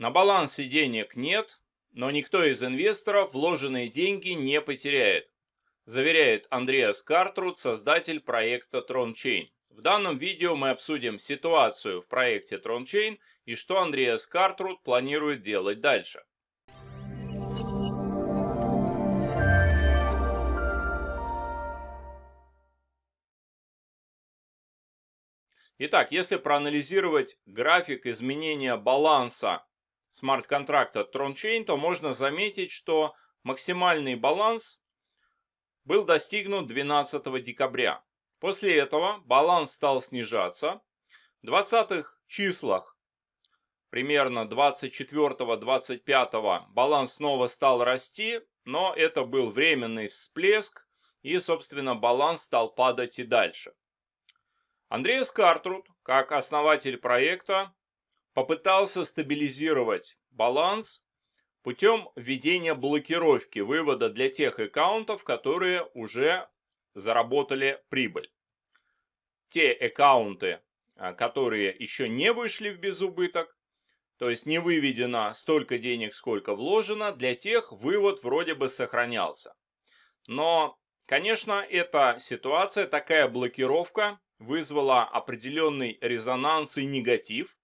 На балансе денег нет, но никто из инвесторов вложенные деньги не потеряет, заверяет Андреас Картруд, создатель проекта TronChain. В данном видео мы обсудим ситуацию в проекте TronChain и что Андреас Картруд планирует делать дальше. Итак, если проанализировать график изменения баланса смарт-контракта TronChain, то можно заметить, что максимальный баланс был достигнут 12 декабря. После этого баланс стал снижаться. В 20 числах, примерно 24-25, баланс снова стал расти, но это был временный всплеск, и, собственно, баланс стал падать и дальше. Андреас Картруд, как основатель проекта, попытался стабилизировать баланс путем введения блокировки вывода для тех аккаунтов, которые уже заработали прибыль. Те аккаунты, а, которые еще не вышли в безубыток, то есть не выведено столько денег, сколько вложено, для тех вывод вроде бы сохранялся. Но, конечно, эта ситуация, такая блокировка вызвала определенный резонанс и негатив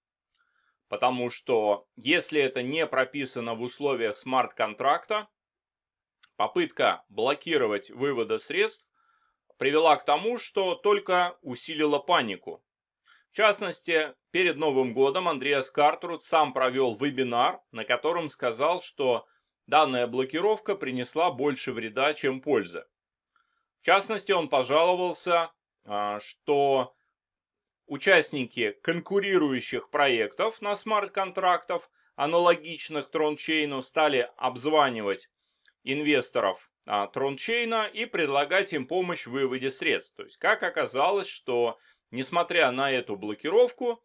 Потому что если это не прописано в условиях смарт-контракта, попытка блокировать вывода средств привела к тому, что только усилила панику. В частности, перед Новым годом Андреас Картруд сам провел вебинар, на котором сказал, что данная блокировка принесла больше вреда, чем пользы. В частности, он пожаловался, а, что Участники конкурирующих проектов на смарт-контрактов, аналогичных трончейну, стали обзванивать инвесторов а, трончейна и предлагать им помощь в выводе средств. То есть, как оказалось, что несмотря на эту блокировку,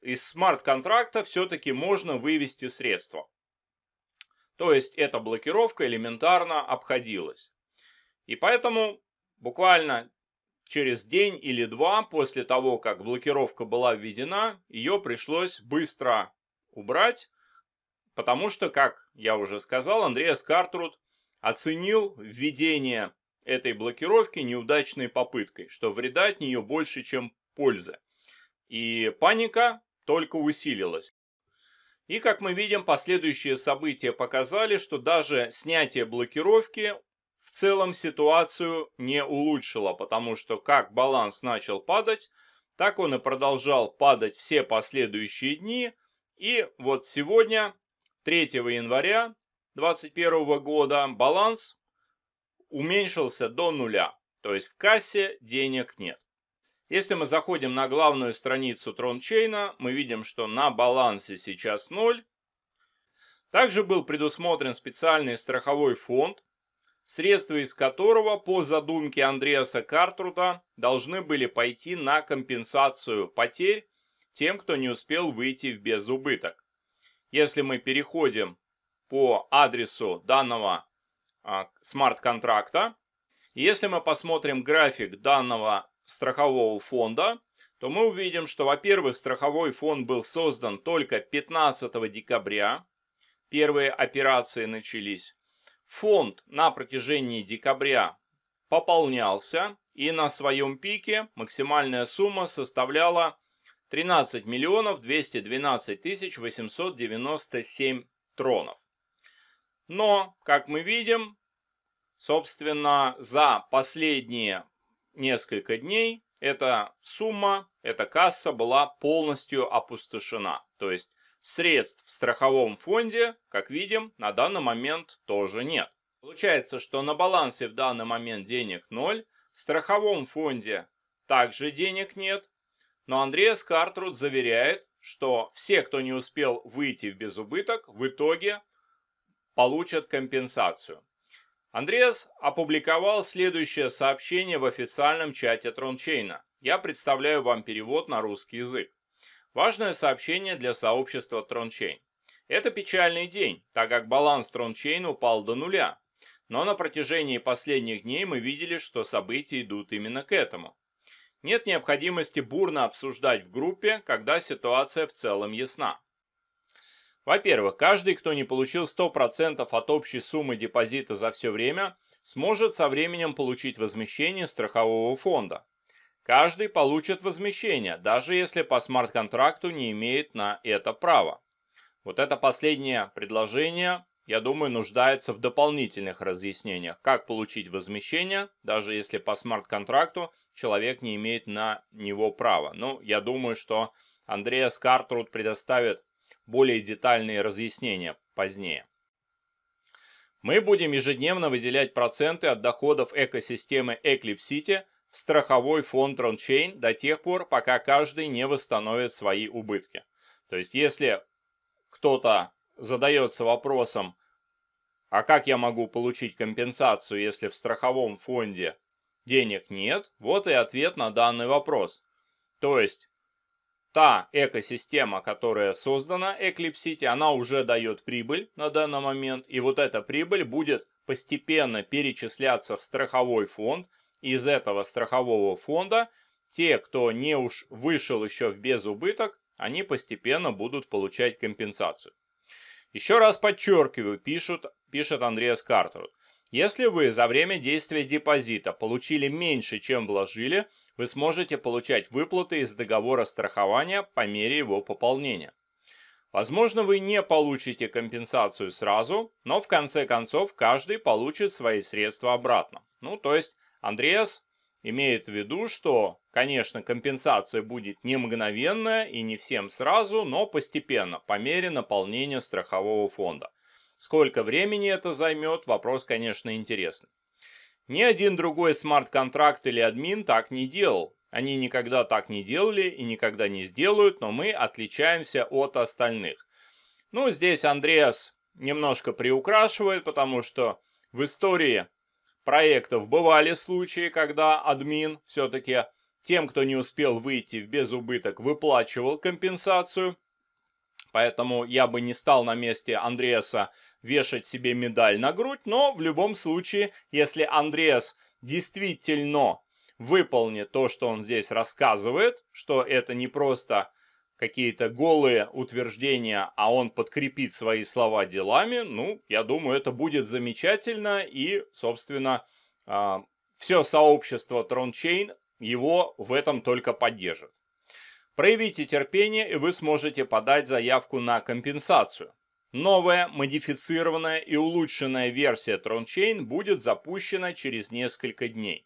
из смарт-контракта все-таки можно вывести средства. То есть эта блокировка элементарно обходилась. И поэтому буквально Через день или два после того, как блокировка была введена, ее пришлось быстро убрать, потому что, как я уже сказал, Андреас Картруд оценил введение этой блокировки неудачной попыткой, что вреда от нее больше, чем пользы. И паника только усилилась. И как мы видим, последующие события показали, что даже снятие блокировки в целом ситуацию не улучшила, потому что как баланс начал падать, так он и продолжал падать все последующие дни. И вот сегодня, 3 января 2021 года, баланс уменьшился до нуля. То есть в кассе денег нет. Если мы заходим на главную страницу трончейна, мы видим, что на балансе сейчас ноль. Также был предусмотрен специальный страховой фонд средства из которого, по задумке Андреаса Картрута, должны были пойти на компенсацию потерь тем, кто не успел выйти в безубыток. Если мы переходим по адресу данного а, смарт-контракта, если мы посмотрим график данного страхового фонда, то мы увидим, что, во-первых, страховой фонд был создан только 15 декабря, первые операции начались, фонд на протяжении декабря пополнялся, и на своем пике максимальная сумма составляла 13 миллионов 212 тысяч 897 тронов. Но, как мы видим, собственно, за последние несколько дней эта сумма, эта касса была полностью опустошена. То есть Средств в страховом фонде, как видим, на данный момент тоже нет. Получается, что на балансе в данный момент денег ноль, в страховом фонде также денег нет, но Андреас Картруд заверяет, что все, кто не успел выйти в безубыток, в итоге получат компенсацию. Андреас опубликовал следующее сообщение в официальном чате Трончейна. Я представляю вам перевод на русский язык. Важное сообщение для сообщества трончейн. Это печальный день, так как баланс трончейн упал до нуля. Но на протяжении последних дней мы видели, что события идут именно к этому. Нет необходимости бурно обсуждать в группе, когда ситуация в целом ясна. Во-первых, каждый, кто не получил 100% от общей суммы депозита за все время, сможет со временем получить возмещение страхового фонда. Каждый получит возмещение, даже если по смарт-контракту не имеет на это права. Вот это последнее предложение, я думаю, нуждается в дополнительных разъяснениях, как получить возмещение, даже если по смарт-контракту человек не имеет на него права. Ну, я думаю, что Андреас Картруд предоставит более детальные разъяснения позднее. Мы будем ежедневно выделять проценты от доходов экосистемы Eclipse City в страховой фонд Рончейн до тех пор, пока каждый не восстановит свои убытки. То есть, если кто-то задается вопросом, а как я могу получить компенсацию, если в страховом фонде денег нет, вот и ответ на данный вопрос. То есть, та экосистема, которая создана Eclipse City, она уже дает прибыль на данный момент, и вот эта прибыль будет постепенно перечисляться в страховой фонд – из этого страхового фонда те, кто не уж вышел еще в безубыток, они постепенно будут получать компенсацию. Еще раз подчеркиваю, пишут, пишет Андреас Картер: Если вы за время действия депозита получили меньше, чем вложили, вы сможете получать выплаты из договора страхования по мере его пополнения. Возможно, вы не получите компенсацию сразу, но в конце концов каждый получит свои средства обратно. Ну, то есть Андреас имеет в виду, что, конечно, компенсация будет не мгновенная и не всем сразу, но постепенно, по мере наполнения страхового фонда. Сколько времени это займет, вопрос, конечно, интересный. Ни один другой смарт-контракт или админ так не делал. Они никогда так не делали и никогда не сделают, но мы отличаемся от остальных. Ну, здесь Андреас немножко приукрашивает, потому что в истории проектов бывали случаи, когда админ все-таки тем, кто не успел выйти в безубыток, выплачивал компенсацию. Поэтому я бы не стал на месте Андреаса вешать себе медаль на грудь, но в любом случае, если Андреас действительно выполнит то, что он здесь рассказывает, что это не просто какие-то голые утверждения, а он подкрепит свои слова делами, ну, я думаю, это будет замечательно. И, собственно, а, все сообщество Трончейн его в этом только поддержит. Проявите терпение, и вы сможете подать заявку на компенсацию. Новая, модифицированная и улучшенная версия Трончейн будет запущена через несколько дней.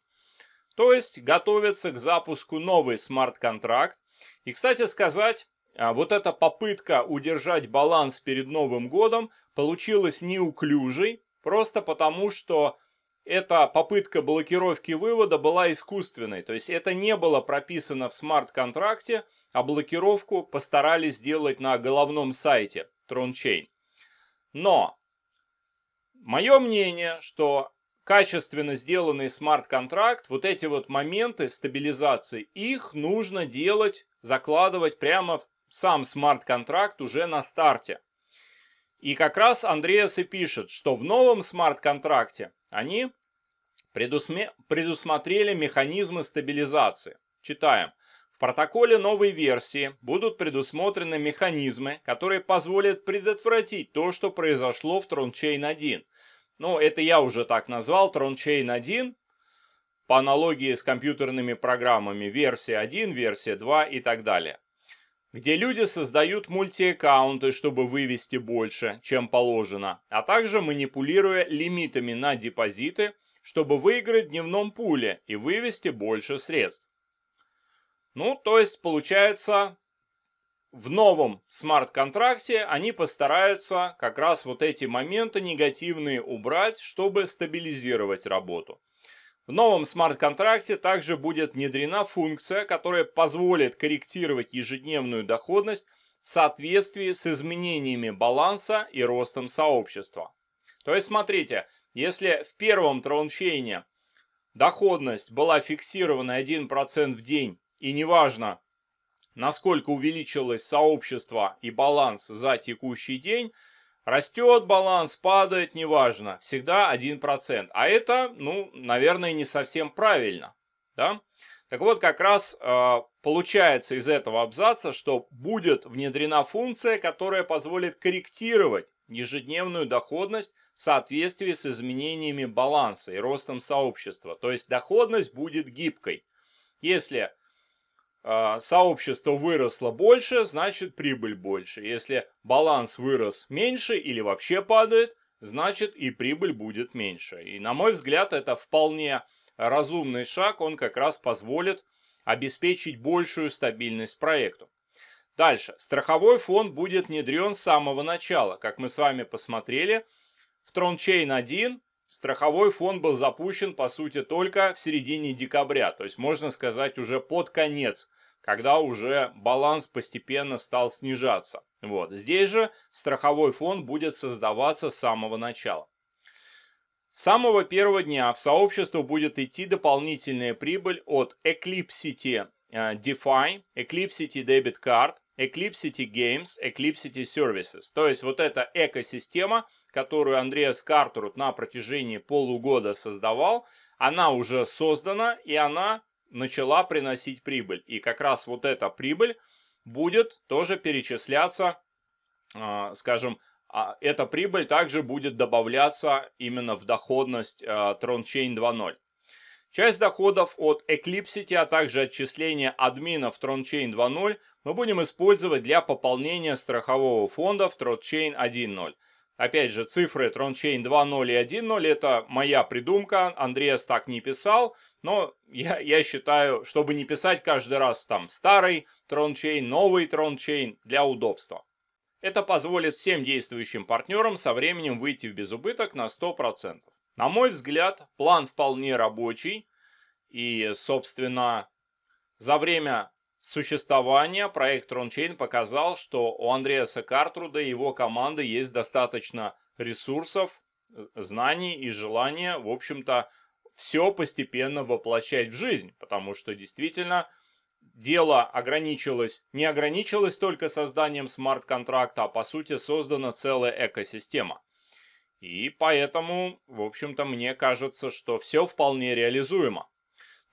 То есть готовится к запуску новый смарт-контракт, и, кстати сказать, а, вот эта попытка удержать баланс перед Новым годом получилась неуклюжей, просто потому что эта попытка блокировки вывода была искусственной. То есть это не было прописано в смарт-контракте, а блокировку постарались сделать на головном сайте TronChain. Но мое мнение, что качественно сделанный смарт-контракт, вот эти вот моменты стабилизации, их нужно делать закладывать прямо в сам смарт-контракт уже на старте. И как раз Андреас и пишет, что в новом смарт-контракте они предусме... предусмотрели механизмы стабилизации. Читаем. В протоколе новой версии будут предусмотрены механизмы, которые позволят предотвратить то, что произошло в Трончейн 1. Ну, это я уже так назвал. Трончейн 1 по аналогии с компьютерными программами версия 1, версия 2 и так далее. Где люди создают мультиаккаунты, чтобы вывести больше, чем положено, а также манипулируя лимитами на депозиты, чтобы выиграть в дневном пуле и вывести больше средств. Ну, то есть получается, в новом смарт-контракте они постараются как раз вот эти моменты негативные убрать, чтобы стабилизировать работу. В новом смарт-контракте также будет внедрена функция, которая позволит корректировать ежедневную доходность в соответствии с изменениями баланса и ростом сообщества. То есть смотрите, если в первом траншейне доходность была фиксирована 1% в день, и неважно, насколько увеличилось сообщество и баланс за текущий день, Растет баланс, падает, неважно, всегда 1%. А это, ну, наверное, не совсем правильно, да? Так вот, как раз э, получается из этого абзаца, что будет внедрена функция, которая позволит корректировать ежедневную доходность в соответствии с изменениями баланса и ростом сообщества. То есть доходность будет гибкой. Если а, сообщество выросло больше, значит прибыль больше. Если баланс вырос меньше или вообще падает, значит и прибыль будет меньше. И на мой взгляд это вполне разумный шаг, он как раз позволит обеспечить большую стабильность проекту. Дальше. Страховой фонд будет внедрен с самого начала. Как мы с вами посмотрели, в TronChain 1 Страховой фонд был запущен, по сути, только в середине декабря, то есть можно сказать уже под конец, когда уже баланс постепенно стал снижаться. Вот. Здесь же страховой фонд будет создаваться с самого начала. С самого первого дня в сообщество будет идти дополнительная прибыль от Eclipsity э, DeFi, Eclipsity Debit Card, Eclipsity Games, Eclipsity Services. То есть вот эта экосистема, которую Андреас Картурут на протяжении полугода создавал, она уже создана и она начала приносить прибыль. И как раз вот эта прибыль будет тоже перечисляться, а, скажем, а, эта прибыль также будет добавляться именно в доходность TronChain а, 2.0. Часть доходов от Eclipsity, а также отчисления админов TronChain 2.0 мы будем использовать для пополнения страхового фонда в TronChain 1.0. Опять же, цифры TronChain 2.0 и 1.0 это моя придумка, Андреас так не писал, но я, я считаю, чтобы не писать каждый раз там старый TronChain, новый TronChain для удобства. Это позволит всем действующим партнерам со временем выйти в безубыток на 100%. На мой взгляд, план вполне рабочий, и, собственно, за время существования проект Рончейн показал, что у Андреаса Картруда и его команды есть достаточно ресурсов, э, знаний и желания, в общем-то, все постепенно воплощать в жизнь, потому что действительно дело ограничилось, не ограничилось только созданием смарт-контракта, а по сути создана целая экосистема. И поэтому, в общем-то, мне кажется, что все вполне реализуемо.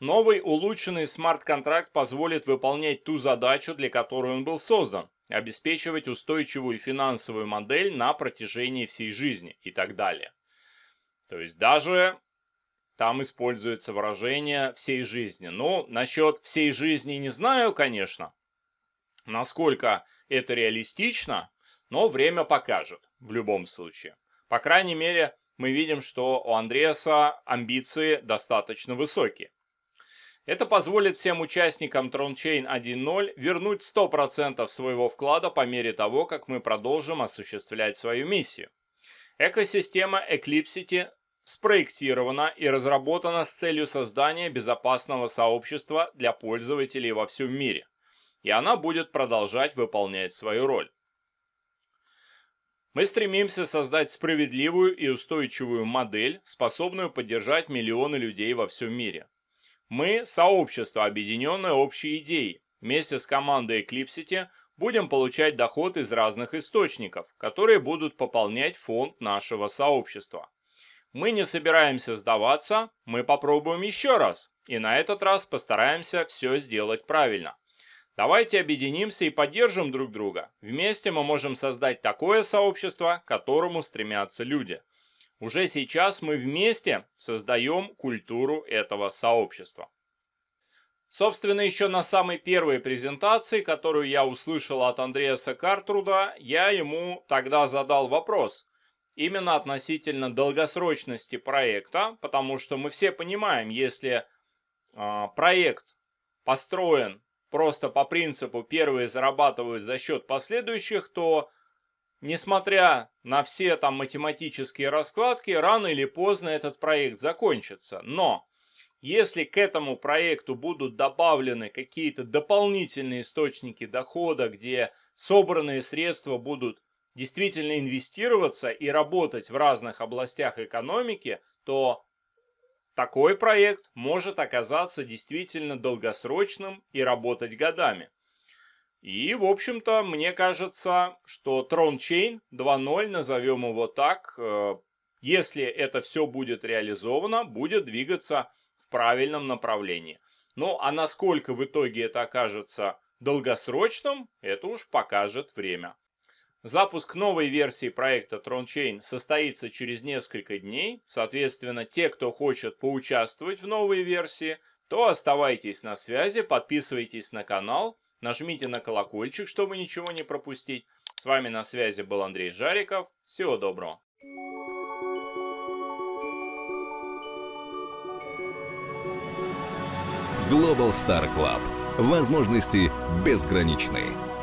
Новый улучшенный смарт-контракт позволит выполнять ту задачу, для которой он был создан – обеспечивать устойчивую финансовую модель на протяжении всей жизни и так далее. То есть даже там используется выражение «всей жизни». Ну, насчет «всей жизни» не знаю, конечно, насколько это реалистично, но время покажет в любом случае. По крайней мере, мы видим, что у Андреаса амбиции достаточно высокие. Это позволит всем участникам TronChain 1.0 вернуть 100% своего вклада по мере того, как мы продолжим осуществлять свою миссию. Экосистема Eclipsity спроектирована и разработана с целью создания безопасного сообщества для пользователей во всем мире, и она будет продолжать выполнять свою роль. Мы стремимся создать справедливую и устойчивую модель, способную поддержать миллионы людей во всем мире – мы – сообщество, объединенное общей идеей. Вместе с командой Eclipsity будем получать доход из разных источников, которые будут пополнять фонд нашего сообщества. Мы не собираемся сдаваться, мы попробуем еще раз. И на этот раз постараемся все сделать правильно. Давайте объединимся и поддержим друг друга. Вместе мы можем создать такое сообщество, к которому стремятся люди – уже сейчас мы вместе создаем культуру этого сообщества. Собственно, еще на самой первой презентации, которую я услышал от Андреаса Картруда, я ему тогда задал вопрос именно относительно долгосрочности проекта, потому что мы все понимаем, если э, проект построен просто по принципу первые зарабатывают за счет последующих, то Несмотря на все там математические раскладки, рано или поздно этот проект закончится. Но если к этому проекту будут добавлены какие-то дополнительные источники дохода, где собранные средства будут действительно инвестироваться и работать в разных областях экономики, то такой проект может оказаться действительно долгосрочным и работать годами. И, в общем-то, мне кажется, что Tron Chain 2.0, назовем его так, э, если это все будет реализовано, будет двигаться в правильном направлении. Ну, а насколько в итоге это окажется долгосрочным, это уж покажет время. Запуск новой версии проекта TronChain состоится через несколько дней. Соответственно, те, кто хочет поучаствовать в новой версии, то оставайтесь на связи, подписывайтесь на канал – Нажмите на колокольчик, чтобы ничего не пропустить. С вами на связи был Андрей Жариков. Всего доброго. Global Star Club. Возможности безграничны.